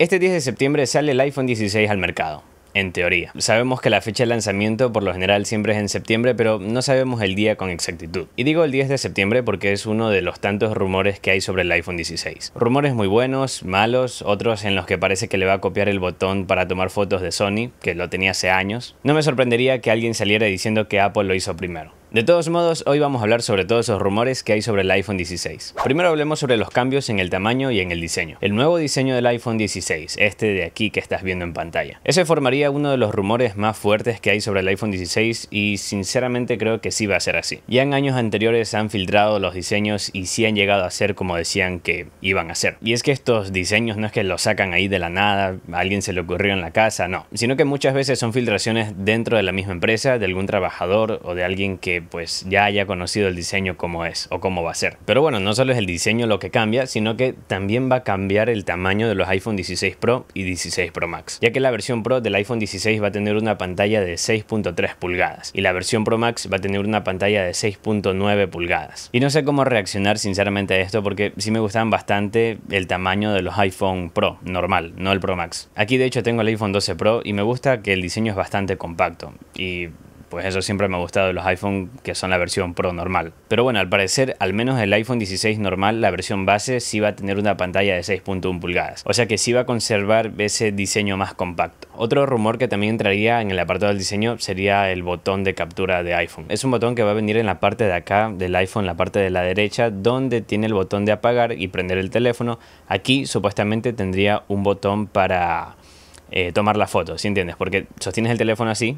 Este 10 de septiembre sale el iPhone 16 al mercado. En teoría. Sabemos que la fecha de lanzamiento por lo general siempre es en septiembre, pero no sabemos el día con exactitud. Y digo el 10 de septiembre porque es uno de los tantos rumores que hay sobre el iPhone 16. Rumores muy buenos, malos, otros en los que parece que le va a copiar el botón para tomar fotos de Sony, que lo tenía hace años. No me sorprendería que alguien saliera diciendo que Apple lo hizo primero. De todos modos, hoy vamos a hablar sobre todos esos rumores que hay sobre el iPhone 16. Primero hablemos sobre los cambios en el tamaño y en el diseño. El nuevo diseño del iPhone 16, este de aquí que estás viendo en pantalla. Ese formaría uno de los rumores más fuertes que hay sobre el iPhone 16 y sinceramente creo que sí va a ser así. Ya en años anteriores han filtrado los diseños y sí han llegado a ser como decían que iban a ser. Y es que estos diseños no es que los sacan ahí de la nada, a alguien se le ocurrió en la casa, no. Sino que muchas veces son filtraciones dentro de la misma empresa, de algún trabajador o de alguien que pues ya haya conocido el diseño como es o cómo va a ser. Pero bueno, no solo es el diseño lo que cambia, sino que también va a cambiar el tamaño de los iPhone 16 Pro y 16 Pro Max, ya que la versión Pro del iPhone 16 va a tener una pantalla de 6.3 pulgadas y la versión Pro Max va a tener una pantalla de 6.9 pulgadas. Y no sé cómo reaccionar sinceramente a esto porque sí me gustaban bastante el tamaño de los iPhone Pro normal, no el Pro Max. Aquí de hecho tengo el iPhone 12 Pro y me gusta que el diseño es bastante compacto y pues eso siempre me ha gustado de los iPhone que son la versión Pro normal. Pero bueno, al parecer, al menos el iPhone 16 normal, la versión base, sí va a tener una pantalla de 6.1 pulgadas. O sea que sí va a conservar ese diseño más compacto. Otro rumor que también entraría en el apartado del diseño sería el botón de captura de iPhone. Es un botón que va a venir en la parte de acá del iPhone, la parte de la derecha, donde tiene el botón de apagar y prender el teléfono. Aquí supuestamente tendría un botón para... Eh, tomar la foto, si ¿sí entiendes? Porque sostienes el teléfono así,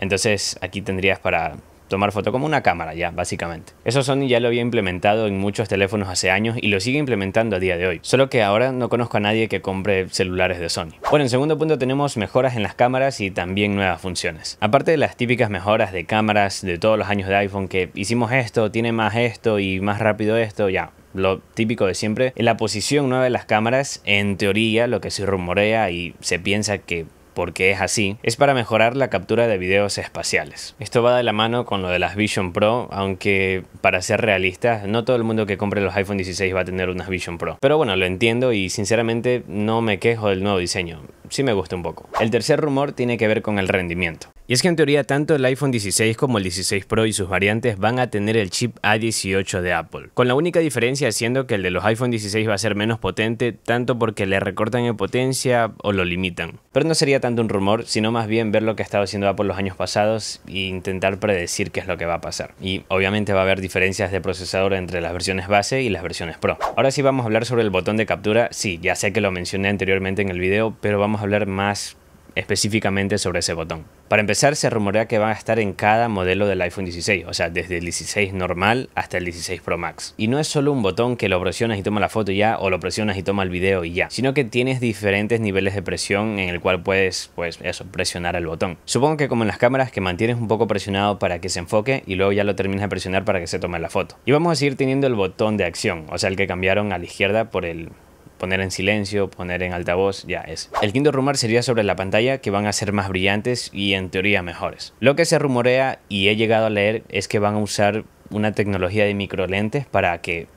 entonces aquí tendrías para tomar foto como una cámara ya, básicamente. Eso Sony ya lo había implementado en muchos teléfonos hace años y lo sigue implementando a día de hoy, solo que ahora no conozco a nadie que compre celulares de Sony. Bueno, en segundo punto tenemos mejoras en las cámaras y también nuevas funciones. Aparte de las típicas mejoras de cámaras de todos los años de iPhone que hicimos esto, tiene más esto y más rápido esto, ya, lo típico de siempre, en la posición nueva de las cámaras, en teoría, lo que se rumorea y se piensa que porque es así, es para mejorar la captura de videos espaciales. Esto va de la mano con lo de las Vision Pro, aunque para ser realistas, no todo el mundo que compre los iPhone 16 va a tener unas Vision Pro. Pero bueno, lo entiendo y sinceramente no me quejo del nuevo diseño sí me gusta un poco. El tercer rumor tiene que ver con el rendimiento. Y es que en teoría tanto el iPhone 16 como el 16 Pro y sus variantes van a tener el chip A18 de Apple, con la única diferencia siendo que el de los iPhone 16 va a ser menos potente tanto porque le recortan en potencia o lo limitan. Pero no sería tanto un rumor, sino más bien ver lo que ha estado haciendo Apple los años pasados e intentar predecir qué es lo que va a pasar. Y obviamente va a haber diferencias de procesador entre las versiones base y las versiones Pro. Ahora sí vamos a hablar sobre el botón de captura, sí, ya sé que lo mencioné anteriormente en el video, pero vamos hablar más específicamente sobre ese botón. Para empezar, se rumorea que van a estar en cada modelo del iPhone 16, o sea, desde el 16 normal hasta el 16 Pro Max. Y no es solo un botón que lo presionas y toma la foto ya, o lo presionas y toma el video y ya, sino que tienes diferentes niveles de presión en el cual puedes, pues eso, presionar el botón. Supongo que como en las cámaras que mantienes un poco presionado para que se enfoque y luego ya lo terminas de presionar para que se tome la foto. Y vamos a seguir teniendo el botón de acción, o sea, el que cambiaron a la izquierda por el poner en silencio, poner en altavoz, ya es. El quinto rumor sería sobre la pantalla que van a ser más brillantes y en teoría mejores. Lo que se rumorea y he llegado a leer es que van a usar una tecnología de micro lentes para que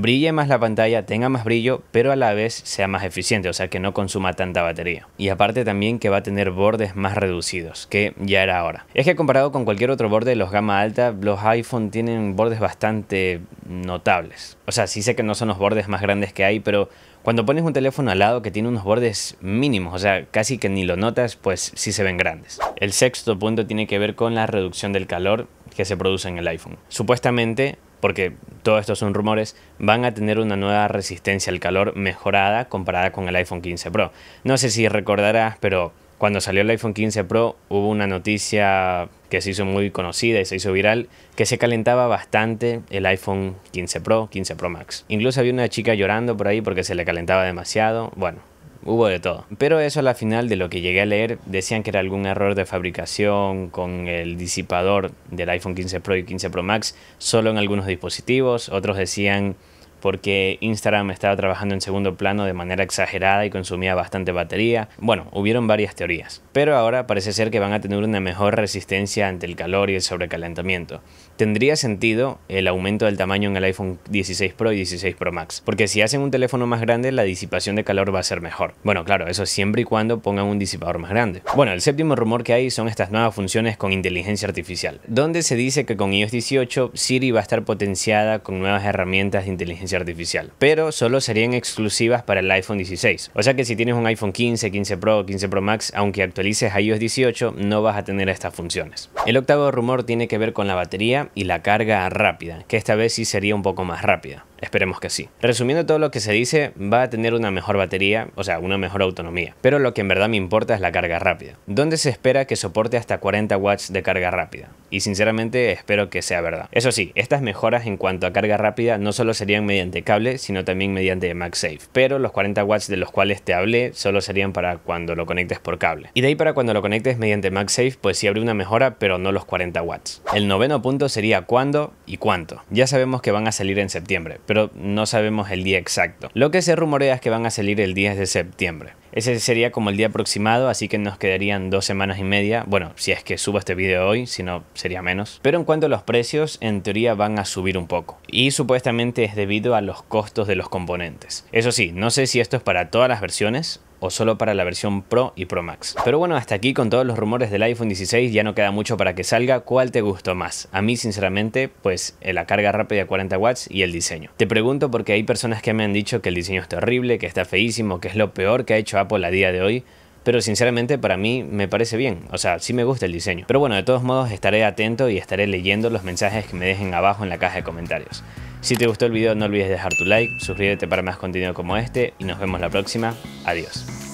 brille más la pantalla, tenga más brillo, pero a la vez sea más eficiente, o sea que no consuma tanta batería. Y aparte también que va a tener bordes más reducidos, que ya era ahora. Es que comparado con cualquier otro borde de los gama alta, los iPhone tienen bordes bastante notables. O sea, sí sé que no son los bordes más grandes que hay, pero cuando pones un teléfono al lado que tiene unos bordes mínimos, o sea, casi que ni lo notas, pues sí se ven grandes. El sexto punto tiene que ver con la reducción del calor que se produce en el iPhone. Supuestamente porque todo esto son rumores, van a tener una nueva resistencia al calor mejorada comparada con el iPhone 15 Pro. No sé si recordarás, pero cuando salió el iPhone 15 Pro hubo una noticia que se hizo muy conocida y se hizo viral, que se calentaba bastante el iPhone 15 Pro, 15 Pro Max. Incluso había una chica llorando por ahí porque se le calentaba demasiado. Bueno, hubo de todo. Pero eso a la final de lo que llegué a leer decían que era algún error de fabricación con el disipador del iPhone 15 Pro y 15 Pro Max solo en algunos dispositivos, otros decían porque Instagram estaba trabajando en segundo plano de manera exagerada y consumía bastante batería. Bueno, hubieron varias teorías, pero ahora parece ser que van a tener una mejor resistencia ante el calor y el sobrecalentamiento. Tendría sentido el aumento del tamaño en el iPhone 16 Pro y 16 Pro Max, porque si hacen un teléfono más grande la disipación de calor va a ser mejor. Bueno, claro, eso siempre y cuando pongan un disipador más grande. Bueno, el séptimo rumor que hay son estas nuevas funciones con inteligencia artificial, donde se dice que con iOS 18 Siri va a estar potenciada con nuevas herramientas de inteligencia artificial, pero solo serían exclusivas para el iPhone 16. O sea que si tienes un iPhone 15, 15 Pro, 15 Pro Max, aunque actualices a iOS 18, no vas a tener estas funciones. El octavo rumor tiene que ver con la batería y la carga rápida, que esta vez sí sería un poco más rápida. Esperemos que sí. Resumiendo todo lo que se dice, va a tener una mejor batería, o sea, una mejor autonomía. Pero lo que en verdad me importa es la carga rápida. Donde se espera que soporte hasta 40 watts de carga rápida? Y sinceramente espero que sea verdad. Eso sí, estas mejoras en cuanto a carga rápida no solo serían mediante cable, sino también mediante MagSafe. Pero los 40 watts de los cuales te hablé solo serían para cuando lo conectes por cable. Y de ahí para cuando lo conectes mediante MagSafe, pues sí habría una mejora, pero no los 40 watts. El noveno punto sería cuándo y cuánto. Ya sabemos que van a salir en septiembre pero no sabemos el día exacto. Lo que se rumorea es que van a salir el 10 de septiembre. Ese sería como el día aproximado, así que nos quedarían dos semanas y media. Bueno, si es que subo este video hoy, si no sería menos. Pero en cuanto a los precios, en teoría van a subir un poco. Y supuestamente es debido a los costos de los componentes. Eso sí, no sé si esto es para todas las versiones solo para la versión Pro y Pro Max. Pero bueno, hasta aquí con todos los rumores del iPhone 16 ya no queda mucho para que salga. ¿Cuál te gustó más? A mí sinceramente, pues eh, la carga rápida de 40 watts y el diseño. Te pregunto porque hay personas que me han dicho que el diseño está horrible, que está feísimo, que es lo peor que ha hecho Apple a día de hoy pero sinceramente para mí me parece bien, o sea, sí me gusta el diseño. Pero bueno, de todos modos estaré atento y estaré leyendo los mensajes que me dejen abajo en la caja de comentarios. Si te gustó el video no olvides dejar tu like, suscríbete para más contenido como este y nos vemos la próxima. Adiós.